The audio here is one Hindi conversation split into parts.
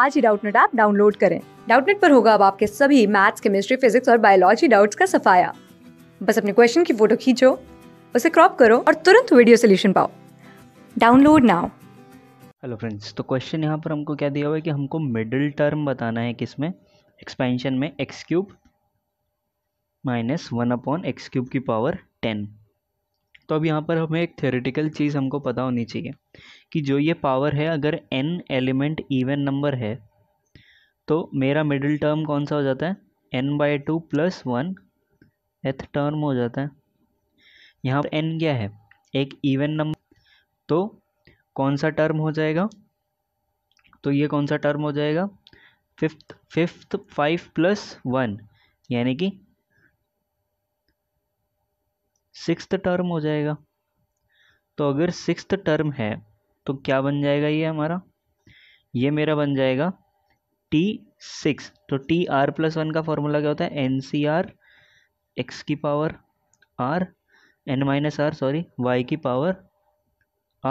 आज ही डाउटनेट ऐप डाउनलोड करें डाउटनेट पर होगा अब आपके सभी मैथ्स केमिस्ट्री फिजिक्स और बायोलॉजी डाउट्स का सफाया बस अपने क्वेश्चन की फोटो खींचो उसे क्रॉप करो और तुरंत वीडियो सोल्यूशन पाओ डाउनलोड नाउ हेलो फ्रेंड्स तो क्वेश्चन यहाँ पर हमको क्या दिया हुआ है कि हमको मिडिल टर्म बताना है किसमें एक्सपेंशन में x cube minus one upon x cube की पावर टेन तो अब यहाँ पर हमें एक थेरेटिकल चीज़ हमको पता होनी चाहिए कि जो ये पावर है अगर एन एलिमेंट इवन नंबर है तो मेरा मिडिल टर्म कौन सा हो जाता है n by two plus one th term हो जाता है यहाँ पर एन क्या है एक इवन नंबर तो कौन सा टर्म हो जाएगा तो ये कौन सा टर्म हो जाएगा fifth fifth five plus one यानी कि सिक्स टर्म हो जाएगा तो अगर सिक्स टर्म है तो क्या बन जाएगा ये हमारा ये मेरा बन जाएगा टी सिक्स तो टी आर प्लस वन का फॉर्मूला क्या होता है एन सी आर एक्स की power r n minus r sorry y की पावर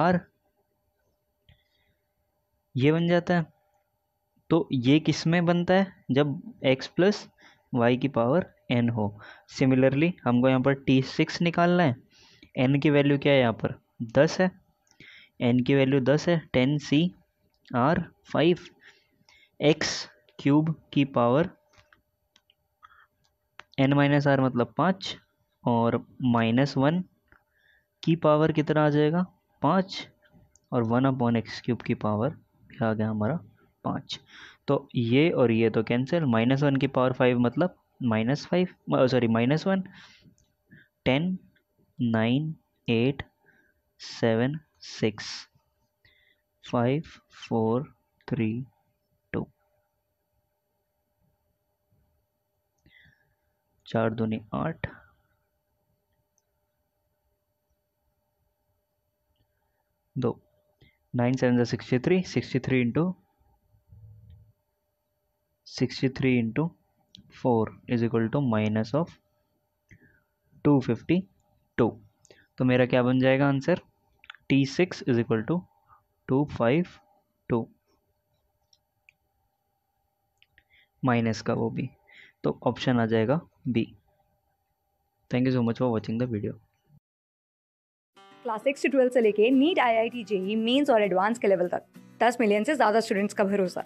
आर ये बन जाता है तो ये किस में बनता है जब एक्स प्लस वाई की पावर एन हो सिमिलरली हमको यहाँ पर टी सिक्स निकालना है एन की वैल्यू क्या है यहाँ पर दस है एन की वैल्यू दस है ten C r five x cube की पावर एन माइनस आर मतलब पाँच और माइनस वन की पावर कितना आ जाएगा पाँच और वन अपॉन एक्स क्यूब की पावर आ गया हमारा पाँच तो ये और ये तो कैंसिल माइनस वन की पावर फाइव मतलब minus five sorry minus one ten nine eight seven six five four three two चार दूनी आठ दो nine seven sixty three sixty three into 63 into 4 is equal to minus of 252 तो मेरा क्या बन जाएगा answer T6 is equal to 252 two minus का वो भी तो ऑप्शन आ जाएगा B thank you so much for watching the video class six से ट्वेल्थ से लेके NEET I I T JEE Mains और एडवांस के लेवल तक 10 मिलियन से ज़्यादा स्टूडेंट्स का भरोसा